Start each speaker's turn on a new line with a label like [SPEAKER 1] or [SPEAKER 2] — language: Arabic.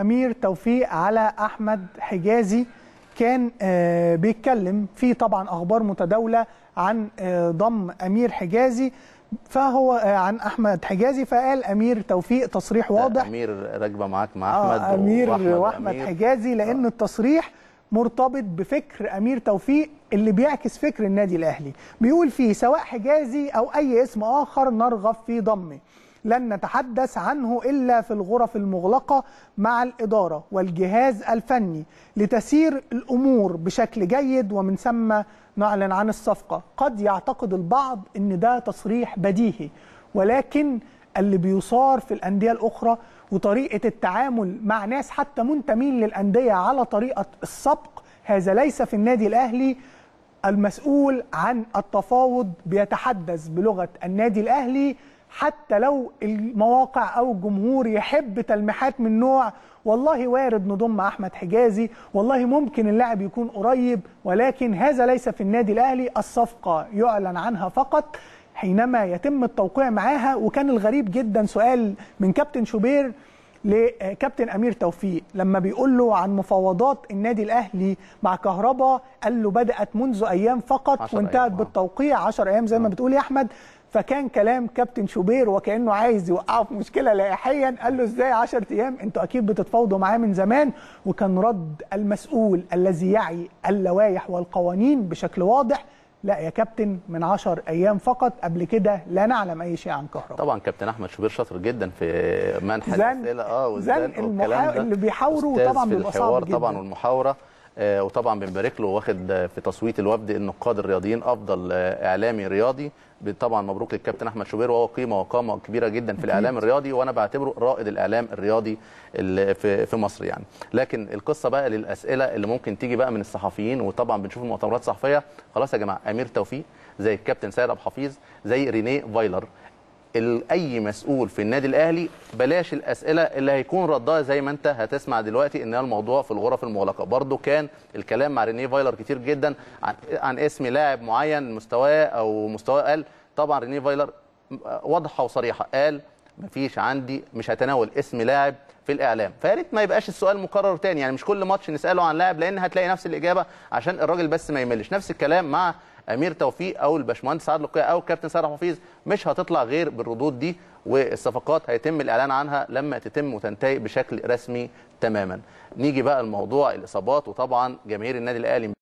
[SPEAKER 1] امير توفيق على احمد حجازي كان آه، بيتكلم في طبعا اخبار متداوله عن آه، ضم امير حجازي فهو آه، عن احمد حجازي فقال امير توفيق تصريح واضح
[SPEAKER 2] امير راكبه معاك مع احمد آه امير واحمد, وأحمد
[SPEAKER 1] أمير. حجازي لان آه. التصريح مرتبط بفكر امير توفيق اللي بيعكس فكر النادي الاهلي بيقول فيه سواء حجازي او اي اسم اخر نرغب في ضمه لن نتحدث عنه إلا في الغرف المغلقة مع الإدارة والجهاز الفني لتسير الأمور بشكل جيد ومن ثم نعلن عن الصفقة قد يعتقد البعض أن ده تصريح بديهي ولكن اللي بيصار في الأندية الأخرى وطريقة التعامل مع ناس حتى منتمين للأندية على طريقة السبق هذا ليس في النادي الأهلي المسؤول عن التفاوض بيتحدث بلغة النادي الأهلي حتى لو المواقع او الجمهور يحب تلميحات من نوع والله وارد نضم احمد حجازي والله ممكن اللاعب يكون قريب ولكن هذا ليس في النادي الاهلي الصفقه يعلن عنها فقط حينما يتم التوقيع معاها وكان الغريب جدا سؤال من كابتن شوبير لكابتن امير توفيق لما بيقول له عن مفاوضات النادي الاهلي مع كهربا قال له بدات منذ ايام فقط وانتهت أيام. بالتوقيع 10 ايام زي ما آه. بتقول يا احمد فكان كلام كابتن شوبير وكانه عايز يوقعه في مشكله لائحيا قال له ازاي 10 ايام انتوا اكيد بتتفاوضوا معاه من زمان وكان رد المسؤول الذي يعي اللوائح والقوانين بشكل واضح لا يا كابتن من 10 ايام فقط قبل كده لا نعلم اي
[SPEAKER 2] شيء عن كهرباء طبعا كابتن احمد شوبير شاطر جدا في منح الاسئله اه وزن المحاور اللي
[SPEAKER 1] بيحاوروا طبعا بيبقى صعب جدا طبعا
[SPEAKER 2] والمحاوره آه، وطبعا بنبارك له واخد في تصويت الوفد النقاد الرياضيين افضل آه، اعلامي رياضي طبعا مبروك للكابتن احمد شوبير وهو قيمه وقامه كبيره جدا في الاعلام الرياضي وانا بعتبره رائد الاعلام الرياضي في مصر يعني لكن القصه بقى للاسئله اللي ممكن تيجي بقى من الصحفيين وطبعا بنشوف المؤتمرات الصحفيه خلاص يا جماعه امير توفيق زي الكابتن سيد ابو حفيظ زي رينيه فايلر اي مسؤول في النادي الاهلي بلاش الاسئله اللي هيكون ردها زي ما انت هتسمع دلوقتي ان الموضوع في الغرف المغلقه برضو كان الكلام مع رينيه فايلر كتير جدا عن, عن اسم لاعب معين مستواه او مستواه قال طبعا رينيه فايلر واضحه وصريحه قال مفيش عندي مش هتناول اسم لاعب في الاعلام فيا ريت ما يبقاش السؤال مكرر تاني يعني مش كل ماتش نساله عن لاعب لان هتلاقي نفس الاجابه عشان الراجل بس ما يملش نفس الكلام مع امير توفيق او الباشمهندس سعد لقيا او الكابتن سعد حفيظ مش هتطلع غير بالردود دي والصفقات هيتم الاعلان عنها لما تتم وتنتهي بشكل رسمي تماما نيجي بقى لموضوع الاصابات وطبعا جماهير النادي الاهلي